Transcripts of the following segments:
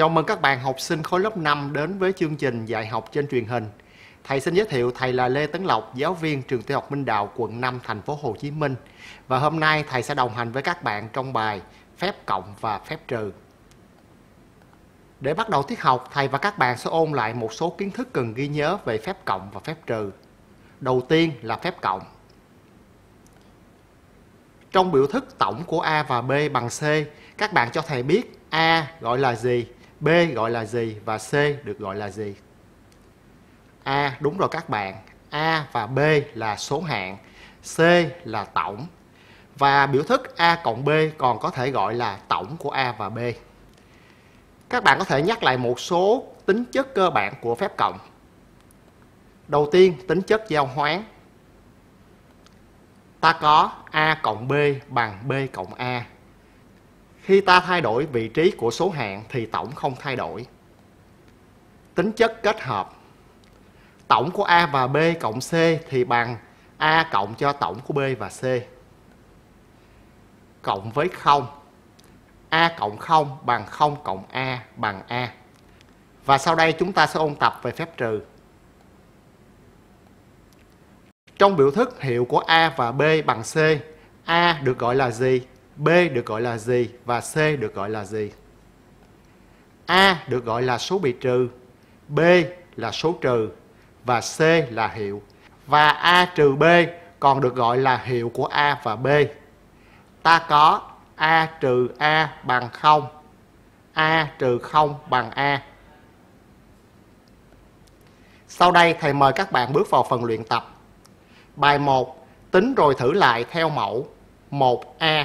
Chào mừng các bạn học sinh khối lớp 5 đến với chương trình dạy học trên truyền hình. Thầy xin giới thiệu thầy là Lê Tấn Lộc, giáo viên trường Tiểu học Minh Đạo, quận 5, thành phố Hồ Chí Minh. Và hôm nay thầy sẽ đồng hành với các bạn trong bài phép cộng và phép trừ. Để bắt đầu tiết học, thầy và các bạn sẽ ôn lại một số kiến thức cần ghi nhớ về phép cộng và phép trừ. Đầu tiên là phép cộng. Trong biểu thức tổng của A và B bằng C, các bạn cho thầy biết A gọi là gì B gọi là gì và C được gọi là gì? A đúng rồi các bạn, A và B là số hạng, C là tổng. Và biểu thức A cộng B còn có thể gọi là tổng của A và B. Các bạn có thể nhắc lại một số tính chất cơ bản của phép cộng. Đầu tiên, tính chất giao hoán. Ta có A cộng B bằng B cộng A khi ta thay đổi vị trí của số hạng thì tổng không thay đổi. Tính chất kết hợp Tổng của A và B cộng C thì bằng A cộng cho tổng của B và C cộng với 0. A cộng 0 bằng 0 cộng A bằng A. Và sau đây chúng ta sẽ ôn tập về phép trừ. Trong biểu thức hiệu của A và B bằng C, A được gọi là gì? B được gọi là gì và C được gọi là gì? A được gọi là số bị trừ, B là số trừ và C là hiệu. Và A trừ B còn được gọi là hiệu của A và B. Ta có A trừ A bằng 0, A trừ 0 bằng A. Sau đây thầy mời các bạn bước vào phần luyện tập. Bài 1. Tính rồi thử lại theo mẫu 1A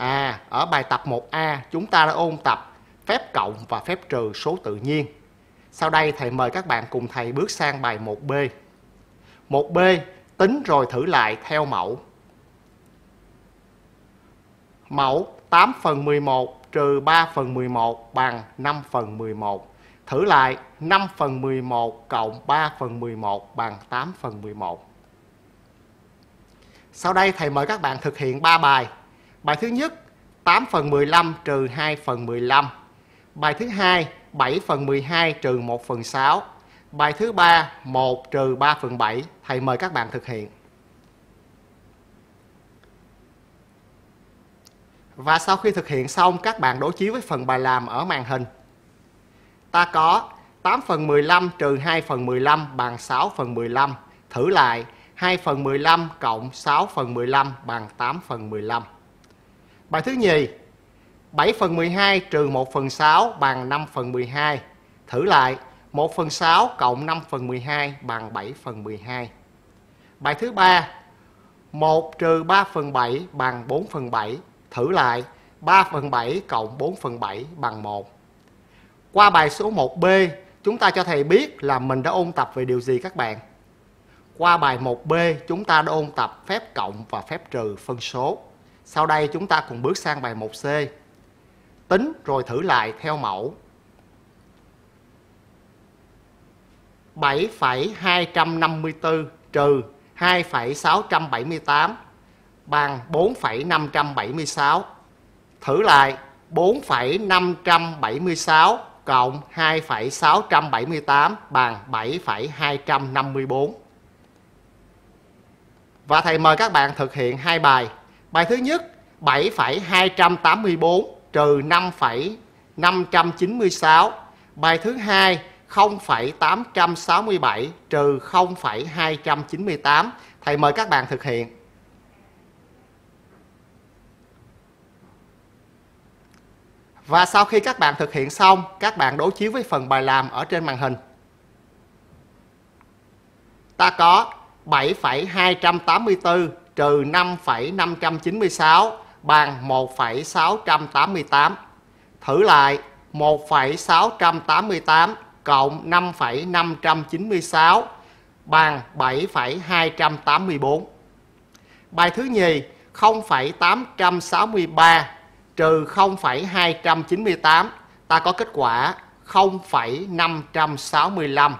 À, ở bài tập 1A chúng ta đã ôn tập phép cộng và phép trừ số tự nhiên. Sau đây thầy mời các bạn cùng thầy bước sang bài 1B. 1B tính rồi thử lại theo mẫu. Mẫu 8 phần 11 trừ 3 phần 11 bằng 5 phần 11. Thử lại 5 phần 11 cộng 3 phần 11 bằng 8 phần 11. Sau đây thầy mời các bạn thực hiện 3 bài Bài thứ nhất 8 phần 15 trừ 2 phần 15. Bài thứ hai 7 phần 12 trừ 1 phần 6. Bài thứ ba 1 trừ 3 phần 7. Thầy mời các bạn thực hiện. Và sau khi thực hiện xong, các bạn đối chiếu với phần bài làm ở màn hình. Ta có 8 phần 15 trừ 2 phần 15 bằng 6 phần 15. Thử lại, 2 phần 15 cộng 6 phần 15 bằng 8 phần 15. Bài thứ nhì 7 phần 12 trừ 1 phần 6 bằng 5 phần 12 Thử lại 1 phần 6 cộng 5 phần 12 bằng 7 phần 12 Bài thứ ba 1 trừ 3 phần 7 bằng 4 phần 7 Thử lại 3 phần 7 cộng 4 phần 7 bằng 1 Qua bài số 1B chúng ta cho thầy biết là mình đã ôn tập về điều gì các bạn Qua bài 1B chúng ta đã ôn tập phép cộng và phép trừ phân số sau đây chúng ta cùng bước sang bài 1C. Tính rồi thử lại theo mẫu. 7,254 trừ 2,678 bằng 4,576. Thử lại 4,576 cộng 2,678 bằng 7,254. Và thầy mời các bạn thực hiện hai bài Bài thứ nhất 7,284 trừ 5,596. Bài thứ hai 0,867 trừ 0,298. Thầy mời các bạn thực hiện. Và sau khi các bạn thực hiện xong, các bạn đối chiếu với phần bài làm ở trên màn hình. Ta có 7,284 trừ 5,596 bằng 1,688. Thử lại 1,688 cộng 5,596 bằng 7,284. Bài thứ nhì 0,863 trừ 0,298 ta có kết quả 0,565.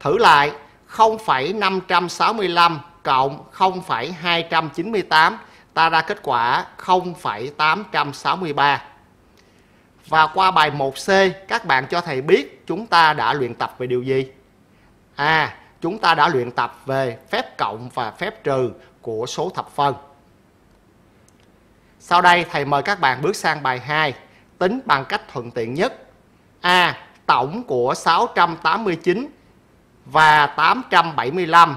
Thử lại 0,565 cộng 0,298 ta ra kết quả 0,863. Và qua bài 1C các bạn cho thầy biết chúng ta đã luyện tập về điều gì? À, chúng ta đã luyện tập về phép cộng và phép trừ của số thập phân. Sau đây thầy mời các bạn bước sang bài 2, tính bằng cách thuận tiện nhất. A. tổng của 689 và 875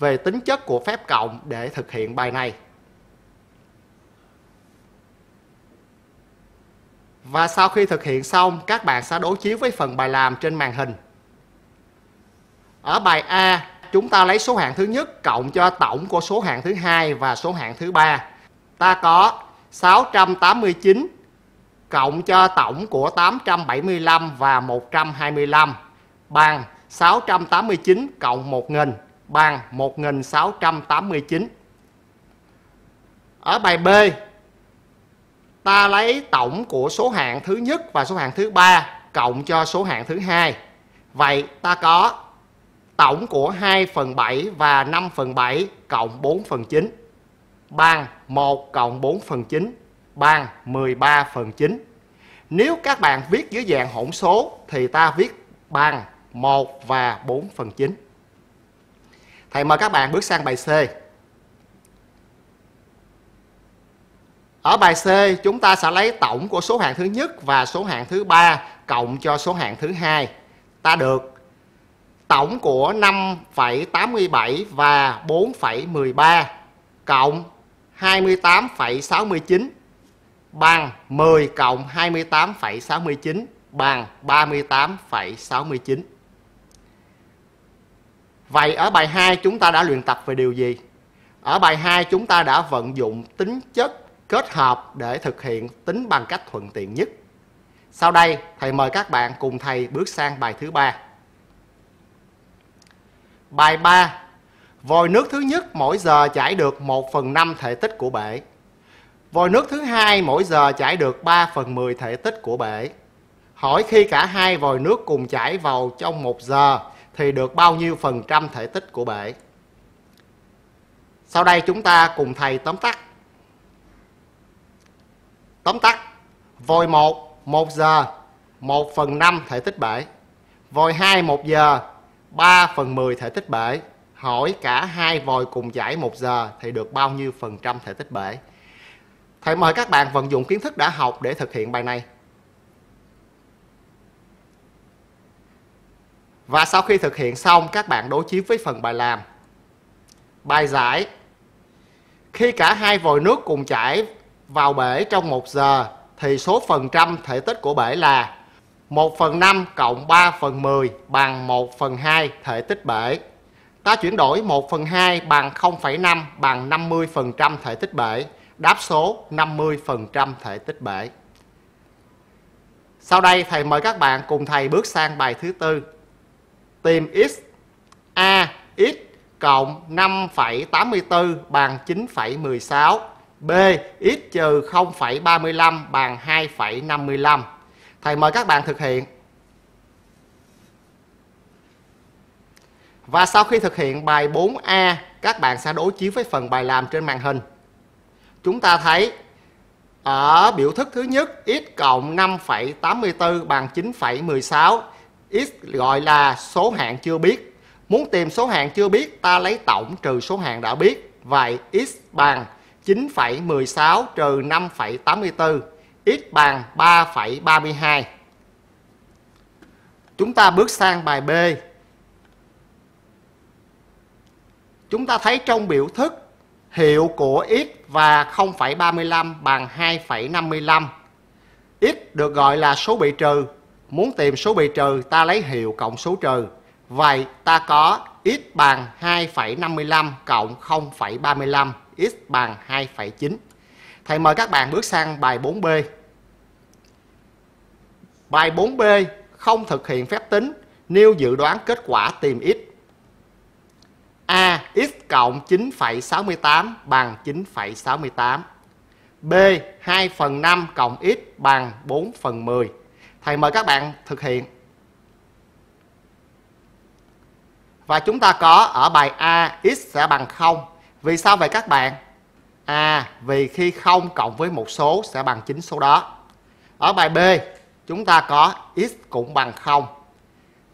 về tính chất của phép cộng để thực hiện bài này. Và sau khi thực hiện xong, các bạn sẽ đối chiếu với phần bài làm trên màn hình. Ở bài A, chúng ta lấy số hạng thứ nhất cộng cho tổng của số hạng thứ hai và số hạng thứ ba. Ta có 689 cộng cho tổng của 875 và 125 bằng 689 cộng 1000 bằng 1689. Ở bài B, ta lấy tổng của số hạng thứ nhất và số hạng thứ ba cộng cho số hạng thứ hai. Vậy ta có tổng của 2 phần 7 và 5 phần 7 cộng 4 phần 9 bằng 1 cộng 4 phần 9 bằng 13 phần 9. Nếu các bạn viết dưới dạng hỗn số thì ta viết bằng 1 và 4 phần 9. Thầy mời các bạn bước sang bài C. Ở bài C, chúng ta sẽ lấy tổng của số hạng thứ nhất và số hạng thứ ba cộng cho số hạng thứ hai. Ta được tổng của 5,87 và 4,13 cộng 28,69 bằng 10 cộng 28,69 bằng 38,69. Vậy ở bài 2 chúng ta đã luyện tập về điều gì? Ở bài 2 chúng ta đã vận dụng tính chất kết hợp để thực hiện tính bằng cách thuận tiện nhất. Sau đây, thầy mời các bạn cùng thầy bước sang bài thứ 3. Bài 3. Vòi nước thứ nhất mỗi giờ chảy được 1 phần 5 thể tích của bể. Vòi nước thứ hai mỗi giờ chảy được 3 phần 10 thể tích của bể. Hỏi khi cả hai vòi nước cùng chảy vào trong 1 giờ thì được bao nhiêu phần trăm thể tích của bể. Sau đây chúng ta cùng thầy tóm tắt. Tóm tắt, vòi 1, 1 giờ, 1 phần 5 thể tích bể. Vòi 2, 1 giờ, 3 phần 10 thể tích bể. Hỏi cả hai vòi cùng giải 1 giờ thì được bao nhiêu phần trăm thể tích bể. Thầy mời các bạn vận dụng kiến thức đã học để thực hiện bài này. Và sau khi thực hiện xong các bạn đối chiếu với phần bài làm. Bài giải Khi cả hai vòi nước cùng chảy vào bể trong 1 giờ thì số phần trăm thể tích của bể là 1 phần 5 cộng 3 phần 10 bằng 1 phần 2 thể tích bể. Ta chuyển đổi 1 phần 2 bằng 0,5 bằng 50% thể tích bể. Đáp số 50% thể tích bể. Sau đây thầy mời các bạn cùng thầy bước sang bài thứ tư tìm x a x cộng 5,84 bằng 9,16 b x trừ 0,35 bằng 2,55 thầy mời các bạn thực hiện Và sau khi thực hiện bài 4A, các bạn sẽ đối chiếu với phần bài làm trên màn hình. Chúng ta thấy ở biểu thức thứ nhất x cộng 5,84 bằng 9,16 x gọi là số hạng chưa biết muốn tìm số hạng chưa biết ta lấy tổng trừ số hạng đã biết vậy x bằng 9,16 trừ 5,84 x bằng 3,32 chúng ta bước sang bài B chúng ta thấy trong biểu thức hiệu của x và 0,35 bằng 2,55 x được gọi là số bị trừ Muốn tìm số bị trừ ta lấy hiệu cộng số trừ. Vậy ta có x bằng 2,55 cộng 0,35, x bằng 2,9. Thầy mời các bạn bước sang bài 4B. Bài 4B không thực hiện phép tính, nêu dự đoán kết quả tìm x. A. x cộng 9,68 bằng 9,68. B. 2 phần 5 cộng x bằng 4 phần 10 thầy mời các bạn thực hiện và chúng ta có ở bài a x sẽ bằng 0 vì sao vậy các bạn à vì khi 0 cộng với một số sẽ bằng chính số đó ở bài b chúng ta có x cũng bằng 0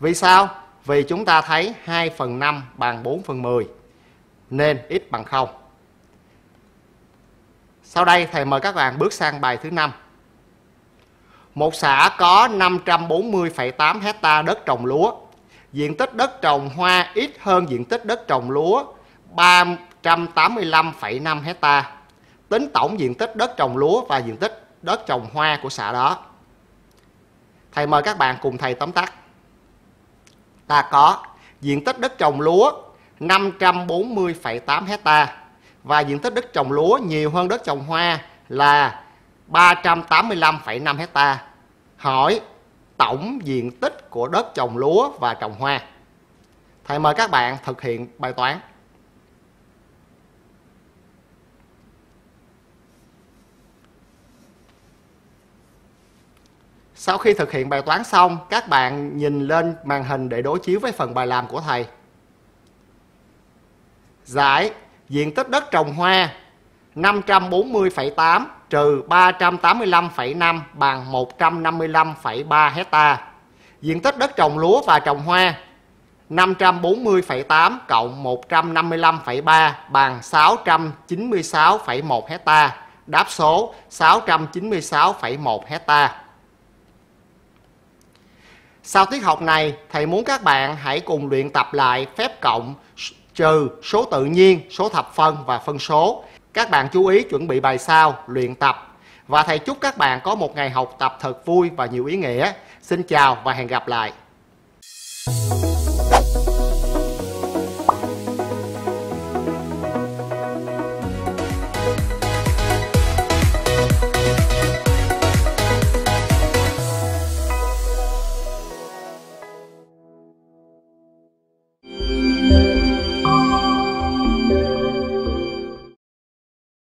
vì sao vì chúng ta thấy 2 phần 5 bằng 4 phần 10 nên x bằng 0 sau đây thầy mời các bạn bước sang bài thứ 5 một xã có 540,8 hecta đất trồng lúa. Diện tích đất trồng hoa ít hơn diện tích đất trồng lúa 385,5 hecta. Tính tổng diện tích đất trồng lúa và diện tích đất trồng hoa của xã đó. Thầy mời các bạn cùng thầy tóm tắt. Ta có diện tích đất trồng lúa 540,8 hecta và diện tích đất trồng lúa nhiều hơn đất trồng hoa là 385,5 hecta hỏi tổng diện tích của đất trồng lúa và trồng hoa. Thầy mời các bạn thực hiện bài toán. Sau khi thực hiện bài toán xong, các bạn nhìn lên màn hình để đối chiếu với phần bài làm của thầy. Giải diện tích đất trồng hoa 540,8 trừ 385,5 bằng 155,3 hecta. Diện tích đất trồng lúa và trồng hoa 540,8 cộng 155,3 bằng 696,1 hecta. Đáp số 696,1 hecta. Sau tiết học này, thầy muốn các bạn hãy cùng luyện tập lại phép cộng trừ số tự nhiên, số thập phân và phân số. Các bạn chú ý chuẩn bị bài sao luyện tập. Và thầy chúc các bạn có một ngày học tập thật vui và nhiều ý nghĩa. Xin chào và hẹn gặp lại.